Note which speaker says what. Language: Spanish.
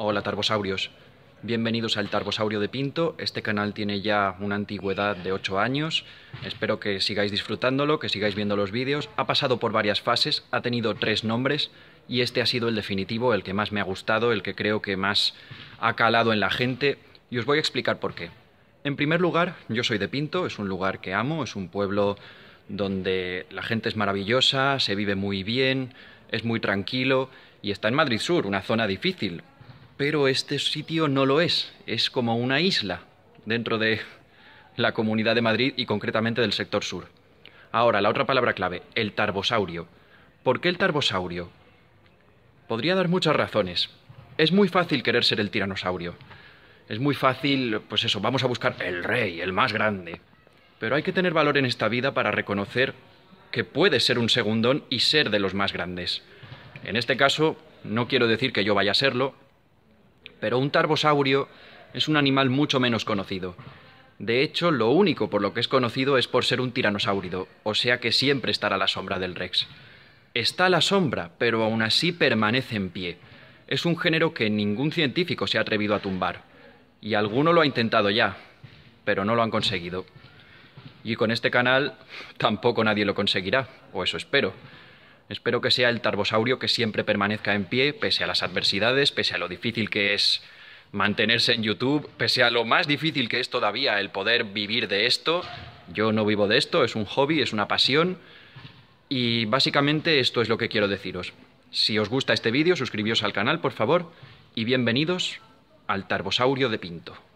Speaker 1: Hola Tarbosaurios. Bienvenidos al Tarbosaurio de Pinto. Este canal tiene ya una antigüedad de ocho años. Espero que sigáis disfrutándolo, que sigáis viendo los vídeos. Ha pasado por varias fases, ha tenido tres nombres y este ha sido el definitivo, el que más me ha gustado, el que creo que más ha calado en la gente y os voy a explicar por qué. En primer lugar, yo soy de Pinto, es un lugar que amo, es un pueblo donde la gente es maravillosa, se vive muy bien, es muy tranquilo y está en Madrid Sur, una zona difícil, pero este sitio no lo es, es como una isla dentro de la Comunidad de Madrid y concretamente del sector sur. Ahora, la otra palabra clave, el tarbosaurio. ¿Por qué el tarbosaurio? Podría dar muchas razones. Es muy fácil querer ser el tiranosaurio. Es muy fácil, pues eso, vamos a buscar el rey, el más grande. Pero hay que tener valor en esta vida para reconocer que puede ser un segundón y ser de los más grandes. En este caso, no quiero decir que yo vaya a serlo, pero un tarbosaurio es un animal mucho menos conocido. De hecho, lo único por lo que es conocido es por ser un tiranosaurido. o sea que siempre estará a la sombra del Rex. Está a la sombra, pero aún así permanece en pie. Es un género que ningún científico se ha atrevido a tumbar. Y alguno lo ha intentado ya, pero no lo han conseguido. Y con este canal tampoco nadie lo conseguirá, o eso espero. Espero que sea el tarbosaurio que siempre permanezca en pie, pese a las adversidades, pese a lo difícil que es mantenerse en YouTube, pese a lo más difícil que es todavía el poder vivir de esto. Yo no vivo de esto, es un hobby, es una pasión. Y básicamente esto es lo que quiero deciros. Si os gusta este vídeo, suscribíos al canal, por favor, y bienvenidos al Tarbosaurio de Pinto.